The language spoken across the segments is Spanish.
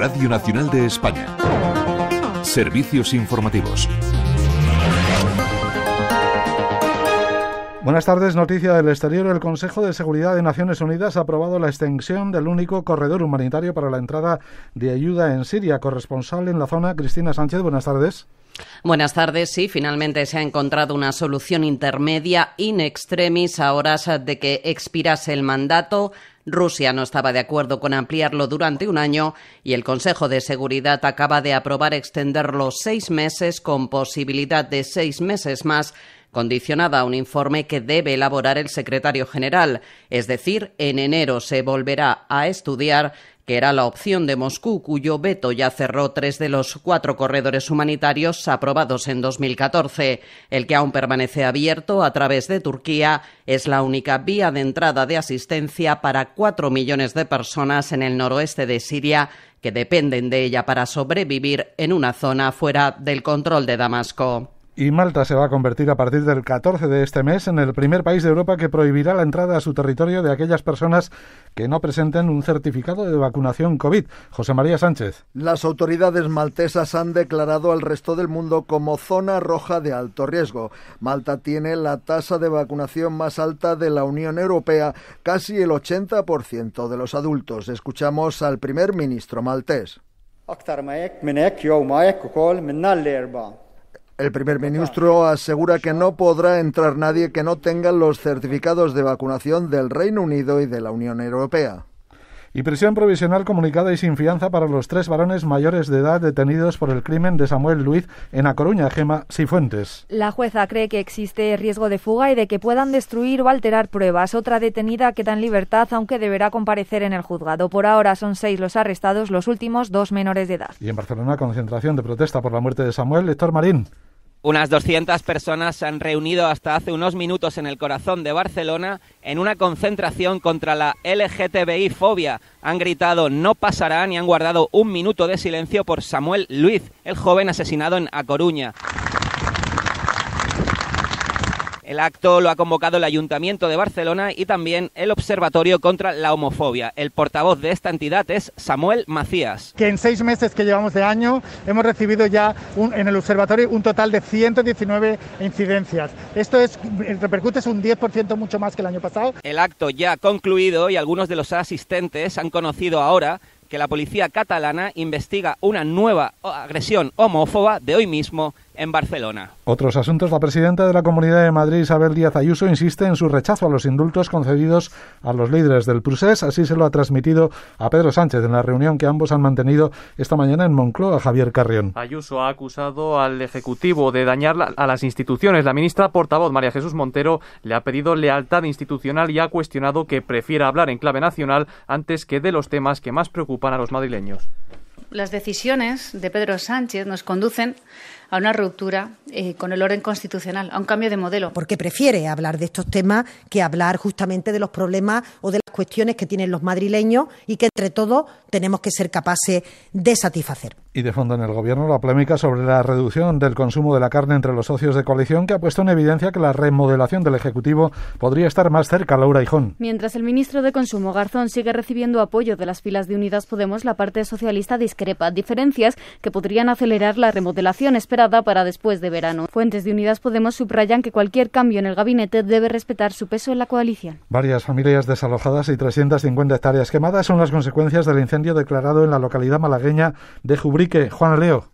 Radio Nacional de España. Servicios informativos. Buenas tardes, noticia del exterior. El Consejo de Seguridad de Naciones Unidas ha aprobado la extensión del único corredor humanitario para la entrada de ayuda en Siria. Corresponsal en la zona, Cristina Sánchez, buenas tardes. Buenas tardes. Sí, finalmente se ha encontrado una solución intermedia in extremis a horas de que expirase el mandato Rusia no estaba de acuerdo con ampliarlo durante un año y el Consejo de Seguridad acaba de aprobar extenderlo seis meses con posibilidad de seis meses más condicionada a un informe que debe elaborar el secretario general, es decir, en enero se volverá a estudiar que era la opción de Moscú, cuyo veto ya cerró tres de los cuatro corredores humanitarios aprobados en 2014. El que aún permanece abierto a través de Turquía es la única vía de entrada de asistencia para cuatro millones de personas en el noroeste de Siria que dependen de ella para sobrevivir en una zona fuera del control de Damasco. Y Malta se va a convertir a partir del 14 de este mes en el primer país de Europa que prohibirá la entrada a su territorio de aquellas personas que no presenten un certificado de vacunación COVID. José María Sánchez. Las autoridades maltesas han declarado al resto del mundo como zona roja de alto riesgo. Malta tiene la tasa de vacunación más alta de la Unión Europea, casi el 80% de los adultos. Escuchamos al primer ministro maltés. El primer ministro asegura que no podrá entrar nadie que no tenga los certificados de vacunación del Reino Unido y de la Unión Europea. Y prisión provisional comunicada y sin fianza para los tres varones mayores de edad detenidos por el crimen de Samuel Luis en A Coruña, Gema Cifuentes. La jueza cree que existe riesgo de fuga y de que puedan destruir o alterar pruebas. Otra detenida queda en libertad, aunque deberá comparecer en el juzgado. Por ahora son seis los arrestados, los últimos dos menores de edad. Y en Barcelona, concentración de protesta por la muerte de Samuel, Héctor Marín. Unas 200 personas se han reunido hasta hace unos minutos en el corazón de Barcelona en una concentración contra la LGTBI fobia. Han gritado no pasarán y han guardado un minuto de silencio por Samuel Luis, el joven asesinado en A Coruña. El acto lo ha convocado el Ayuntamiento de Barcelona y también el Observatorio contra la Homofobia. El portavoz de esta entidad es Samuel Macías. Que en seis meses que llevamos de año hemos recibido ya en el observatorio un total de 119 incidencias. Esto es, repercute es un 10% mucho más que el año pasado. El acto ya ha concluido y algunos de los asistentes han conocido ahora que la policía catalana investiga una nueva agresión homófoba de hoy mismo en Barcelona. Otros asuntos. La presidenta de la Comunidad de Madrid, Isabel Díaz Ayuso, insiste en su rechazo a los indultos concedidos a los líderes del Prusés. Así se lo ha transmitido a Pedro Sánchez en la reunión que ambos han mantenido esta mañana en Moncloa, Javier Carrión. Ayuso ha acusado al Ejecutivo de dañar a las instituciones. La ministra portavoz, María Jesús Montero, le ha pedido lealtad institucional y ha cuestionado que prefiera hablar en clave nacional antes que de los temas que más preocupan a los madrileños. Las decisiones de Pedro Sánchez nos conducen a una ruptura eh, con el orden constitucional, a un cambio de modelo. Porque prefiere hablar de estos temas que hablar justamente de los problemas o de las cuestiones que tienen los madrileños y que entre todos tenemos que ser capaces de satisfacer. Y de fondo en el Gobierno la polémica sobre la reducción del consumo de la carne entre los socios de coalición que ha puesto en evidencia que la remodelación del Ejecutivo podría estar más cerca, Laura Ijón. Mientras el ministro de Consumo, Garzón, sigue recibiendo apoyo de las filas de Unidas Podemos, la parte socialista discrepa. Diferencias que podrían acelerar la remodelación para después de verano. Fuentes de Unidas Podemos subrayan que cualquier cambio en el gabinete debe respetar su peso en la coalición. Varias familias desalojadas y 350 hectáreas quemadas son las consecuencias del incendio declarado en la localidad malagueña de Jubrique. Juan Leo.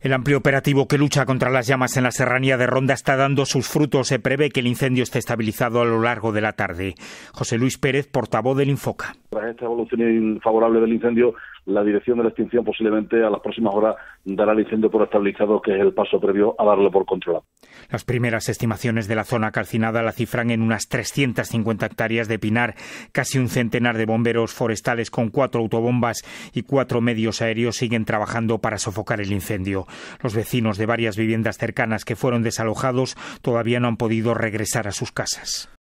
El amplio operativo que lucha contra las llamas en la serranía de Ronda está dando sus frutos. Se prevé que el incendio esté estabilizado a lo largo de la tarde. José Luis Pérez, portavoz del Infoca. Tras esta evolución favorable del incendio, la dirección de la extinción posiblemente a las próximas horas dará el incendio por estabilizado, que es el paso previo a darlo por controlado. Las primeras estimaciones de la zona calcinada la cifran en unas 350 hectáreas de pinar, casi un centenar de bomberos forestales con cuatro autobombas y cuatro medios aéreos siguen trabajando para sofocar el incendio. Los vecinos de varias viviendas cercanas que fueron desalojados todavía no han podido regresar a sus casas.